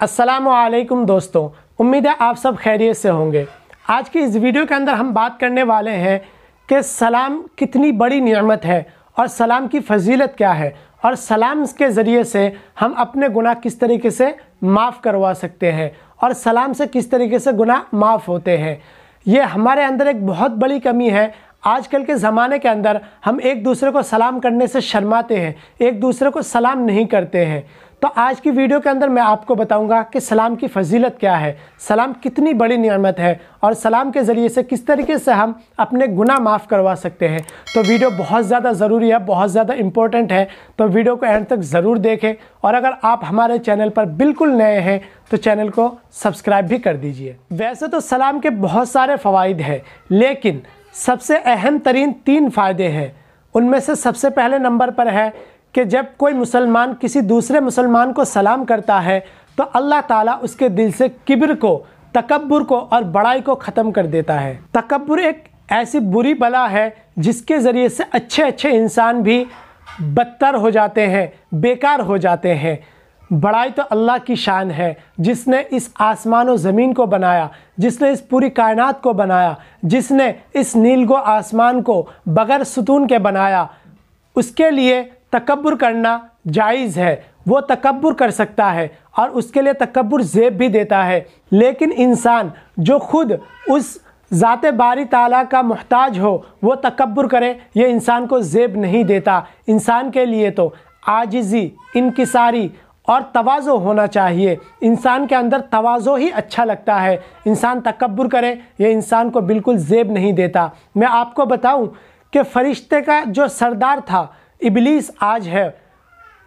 असलकुम दोस्तों उम्मीद है आप सब खैरियत से होंगे आज की इस वीडियो के अंदर हम बात करने वाले हैं कि सलाम कितनी बड़ी नियमत है और सलाम की फजीलत क्या है और सलाम के ज़रिए से हम अपने गुनाह किस तरीके से माफ़ करवा सकते हैं और सलाम से किस तरीके से गुनाह माफ़ होते हैं ये हमारे अंदर एक बहुत बड़ी कमी है आजकल के ज़माने के अंदर हम एक दूसरे को सलाम करने से शर्माते हैं एक दूसरे को सलाम नहीं करते हैं तो आज की वीडियो के अंदर मैं आपको बताऊंगा कि सलाम की फजीलत क्या है सलाम कितनी बड़ी नियामत है और सलाम के ज़रिए से किस तरीके से हम अपने गुना माफ़ करवा सकते हैं तो वीडियो बहुत ज़्यादा ज़रूरी है बहुत ज़्यादा इम्पोर्टेंट है तो वीडियो को एंड तक ज़रूर देखें और अगर आप हमारे चैनल पर बिल्कुल नए हैं तो चैनल को सब्सक्राइब भी कर दीजिए वैसे तो सलाम के बहुत सारे फ़वाद हैं लेकिन सबसे अहम तरीन तीन फ़ायदे हैं उनमें से सबसे पहले नंबर पर है कि जब कोई मुसलमान किसी दूसरे मुसलमान को सलाम करता है तो अल्लाह ताला उसके दिल से किब्र को तकबर को और बड़ाई को ख़त्म कर देता है तकबर एक ऐसी बुरी बला है जिसके ज़रिए से अच्छे अच्छे इंसान भी बदतर हो जाते हैं बेकार हो जाते हैं बड़ाई तो अल्लाह की शान है जिसने इस आसमान और ज़मीन को बनाया जिसने इस पूरी कायनात को बनाया जिसने इस नीलगो आसमान को बग़ैर सुतून के बनाया उसके लिए तकबर करना जायज़ है वो तकबर कर सकता है और उसके लिए तकबर जेब भी देता है लेकिन इंसान जो खुद उस ज़ात बारी ताला का मोहताज हो वो तकबर करे ये इंसान को जेब नहीं देता इंसान के लिए तो आजिज़ी इनकसारी और तवाज़ो होना चाहिए इंसान के अंदर तवाज़ो ही अच्छा लगता है इंसान तकबर करे ये इंसान को बिल्कुल जेब नहीं देता मैं आपको बताऊं कि फ़रिश्ते का जो सरदार था इबलीस आज है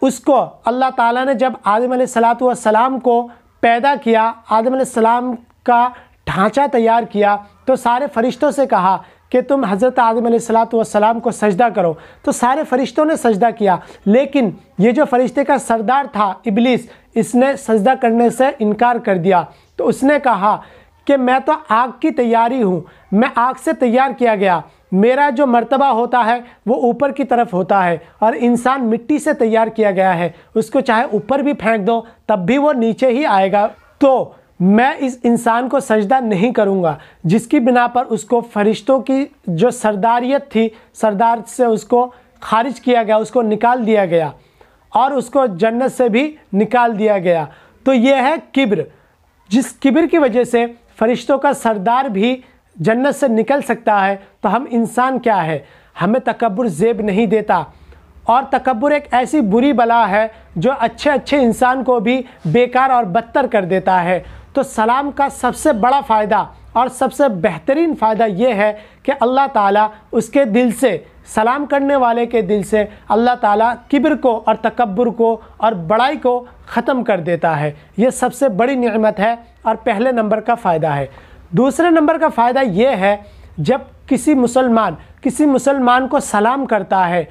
उसको अल्लाह ताला ने जब आदम सलाम को पैदा किया आदम सलाम का ढांचा तैयार किया तो सारे फरिश्तों से कहा कि तुम हज़रत आदम सलाम को सजदा करो तो सारे फरिश्तों ने सजदा किया लेकिन ये जो फरिश्ते का सरदार था इबलीस इसने सजदा करने से इनकार कर दिया तो उसने कहा कि मैं तो आग की तैयारी हूँ मैं आग से तैयार किया गया मेरा जो मर्तबा होता है वो ऊपर की तरफ होता है और इंसान मिट्टी से तैयार किया गया है उसको चाहे ऊपर भी फेंक दो तब भी वो नीचे ही आएगा तो मैं इस इंसान को सजदा नहीं करूँगा जिसकी बिना पर उसको फरिश्तों की जो सरदारियत थी सरदार से उसको खारिज किया गया उसको निकाल दिया गया और उसको जन्नत से भी निकाल दिया गया तो यह है किब्र जिस किब्र की वजह से फरिश्तों का सरदार भी जन्नत से निकल सकता है तो हम इंसान क्या है हमें तकबर जेब नहीं देता और तकबर एक ऐसी बुरी बला है जो अच्छे अच्छे इंसान को भी बेकार और बदतर कर देता है तो सलाम का सबसे बड़ा फ़ायदा और सबसे बेहतरीन फ़ायदा ये है कि अल्लाह ताला उसके दिल से सलाम करने वाले के दिल से अल्लाह ताला किब्र को और तकबर को और बड़ाई को ख़त्म कर देता है ये सबसे बड़ी नियमत है और पहले नंबर का फ़ायदा है दूसरे नंबर का फ़ायदा ये है जब किसी मुसलमान किसी मुसलमान को सलाम करता है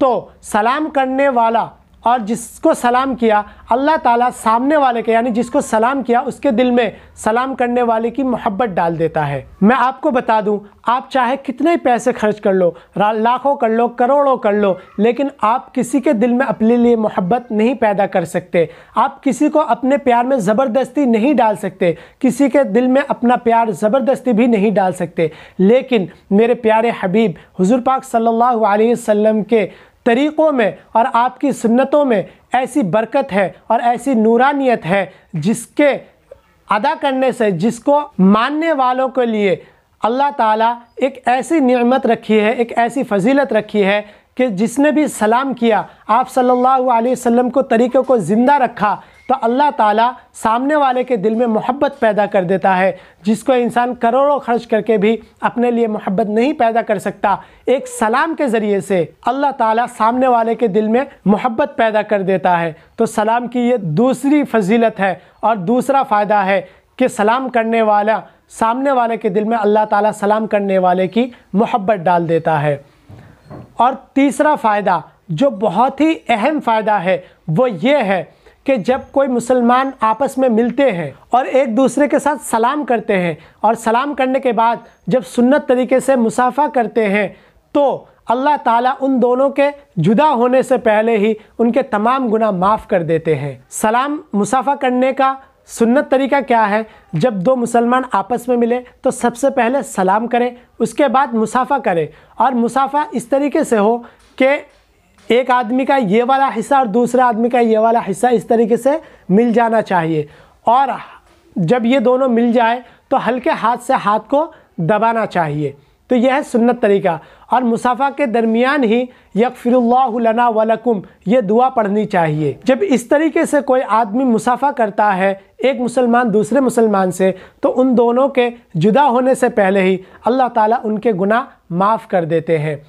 तो सलाम करने वाला और जिसको सलाम किया अल्लाह ताला सामने वाले के यानी जिसको सलाम किया उसके दिल में सलाम करने वाले की मोहब्बत डाल देता है मैं आपको बता दूं आप चाहे कितने पैसे खर्च कर लो लाखों कर लो करोड़ों कर लो लेकिन आप किसी के दिल में अपने लिए मोहब्बत नहीं पैदा कर सकते आप किसी को अपने प्यार में ज़बरदस्ती नहीं डाल सकते किसी के दिल में अपना प्यार ज़बरदस्ती भी नहीं डाल सकते लेकिन मेरे प्यारे हबीब हुजूर पाक सल्लल्लाहु अलैहि वसल्लम के तरीक़ों में और आपकी सुन्नतों में ऐसी बरकत है और ऐसी नूरानियत है जिसके अदा करने से जिसको मानने वालों के लिए अल्लाह ताला एक ऐसी नियमत रखी है एक ऐसी फजीलत रखी है कि जिसने भी सलाम किया आप सल्लल्लाहु अलैहि वसल्लम को तरीक़े को ज़िंदा रखा तो अल्लाह ताला सामने वाले के दिल में मोहब्बत पैदा कर देता है जिसको इंसान करोड़ों खर्च करके भी अपने लिए मोहब्बत नहीं पैदा कर सकता एक सलाम के ज़रिए से अल्लाह ताला सामने वाले के दिल में मोहब्बत पैदा कर देता है तो सलाम की ये दूसरी फजीलत है और दूसरा फ़ायदा है कि सलाम करने वाला सामने वाले के दिल में अल्लाह ताला सलाम करने वाले की मोहब्बत डाल देता है और तीसरा फ़ायदा जो बहुत ही अहम फ़ायदा है वो ये है कि जब कोई मुसलमान आपस में मिलते हैं और एक दूसरे के साथ सलाम करते हैं और सलाम करने के बाद जब सुन्नत तरीके से मुसाफा करते हैं तो अल्लाह ताला उन दोनों के जुदा होने से पहले ही उनके तमाम गुना माफ़ कर देते हैं सलाम मुसाफा करने का सुन्नत तरीका क्या है जब दो मुसलमान आपस में मिले तो सबसे पहले सलाम करें उसके बाद मुसाफा करें और मुसाफा इस तरीके से हो कि एक आदमी का ये वाला हिस्सा और दूसरा आदमी का ये वाला हिस्सा इस तरीके से मिल जाना चाहिए और जब ये दोनों मिल जाए तो हल्के हाथ से हाथ को दबाना चाहिए तो यह है सुन्नत तरीका और मुसाफा के दरमियान ही यकफ़िरल्लाना वलकुम ये दुआ पढ़नी चाहिए जब इस तरीके से कोई आदमी मुसाफा करता है एक मुसलमान दूसरे मुसलमान से तो उन दोनों के जुदा होने से पहले ही अल्लाह ताला उनके गुनाह माफ़ कर देते हैं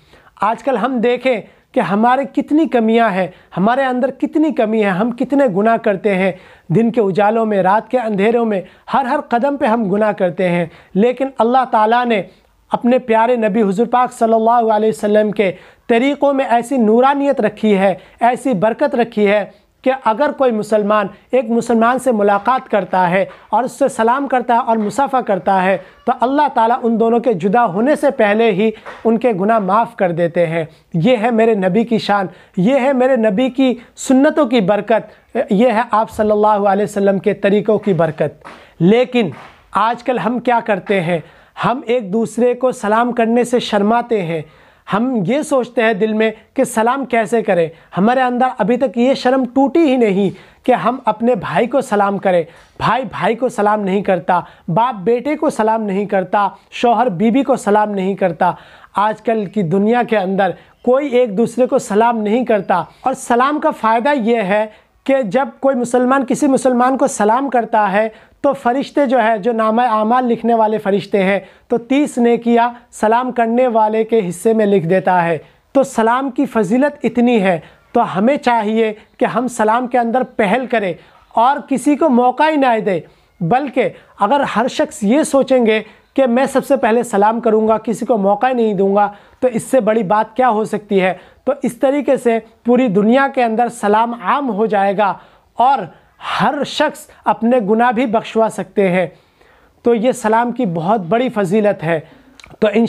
आजकल हम देखें कि हमारे कितनी कमियां हैं हमारे अंदर कितनी कमी है हम कितने गुनाह करते हैं दिन के उजालों में रात के अंधेरों में हर हर कदम पे हम गुनाह करते हैं लेकिन अल्लाह ताला ने अपने प्यारे नबी हुजूर पाक सल्लल्लाहु अलैहि वसल्लम के तरीक़ों में ऐसी नूरानियत रखी है ऐसी बरकत रखी है कि अगर कोई मुसलमान एक मुसलमान से मुलाकात करता है और उससे सलाम करता है और मुसाफ़ा करता है तो अल्लाह ताला उन दोनों के जुदा होने से पहले ही उनके गुनाह माफ़ कर देते हैं ये है मेरे नबी की शान ये है मेरे नबी की सुन्नतों की बरकत ये है आप सल्लल्लाहु अलैहि वसल्लम के तरीक़ों की बरकत लेकिन आजकल हम क्या करते हैं हम एक दूसरे को सलाम करने से शर्माते हैं हम ये सोचते हैं दिल में कि सलाम कैसे करें हमारे अंदर अभी तक ये शर्म टूटी ही नहीं कि हम अपने भाई को सलाम करें भाई भाई को सलाम नहीं करता बाप बेटे को सलाम नहीं करता शोहर बीवी को सलाम नहीं करता आजकल की दुनिया के अंदर कोई एक दूसरे को सलाम नहीं करता और सलाम का फ़ायदा यह है कि जब कोई मुसलमान किसी मुसलमान को सलाम करता है तो फरिश्ते जो है जो नाम आमाल लिखने वाले फरिश्ते हैं तो तीस ने किया सलाम करने वाले के हिस्से में लिख देता है तो सलाम की फजीलत इतनी है तो हमें चाहिए कि हम सलाम के अंदर पहल करें और किसी को मौका ही ना दे बल्कि अगर हर शख्स ये सोचेंगे कि मैं सबसे पहले सलाम करूँगा किसी को मौका ही नहीं दूंगा तो इससे बड़ी बात क्या हो सकती है तो इस तरीके से पूरी दुनिया के अंदर सलाम आम हो जाएगा और हर शख्स अपने गुनाह भी बख्शवा सकते हैं तो ये सलाम की बहुत बड़ी फजीलत है तो इन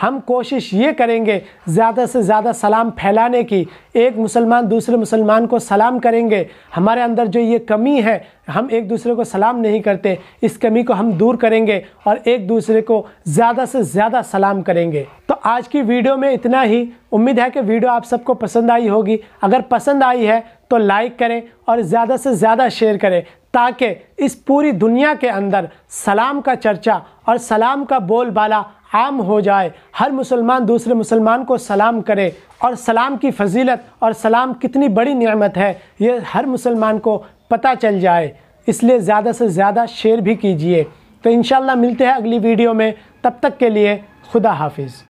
हम कोशिश ये करेंगे ज़्यादा से ज़्यादा सलाम फैलाने की एक मुसलमान दूसरे मुसलमान को सलाम करेंगे हमारे अंदर जो ये कमी है हम एक दूसरे को सलाम नहीं करते इस कमी को हम दूर करेंगे और एक दूसरे को ज़्यादा से ज़्यादा सलाम करेंगे तो आज की वीडियो में इतना ही उम्मीद है कि वीडियो आप सबको पसंद आई होगी अगर पसंद आई है तो लाइक करें और ज़्यादा से ज़्यादा शेयर करें ताकि इस पूरी दुनिया के अंदर सलाम का चर्चा और सलाम का बोलबाला आम हो जाए हर मुसलमान दूसरे मुसलमान को सलाम करे और सलाम की फजीलत और सलाम कितनी बड़ी नियामत है ये हर मुसलमान को पता चल जाए इसलिए ज़्यादा से ज़्यादा शेयर भी कीजिए तो इन मिलते हैं अगली वीडियो में तब तक के लिए खुदा हाफिज़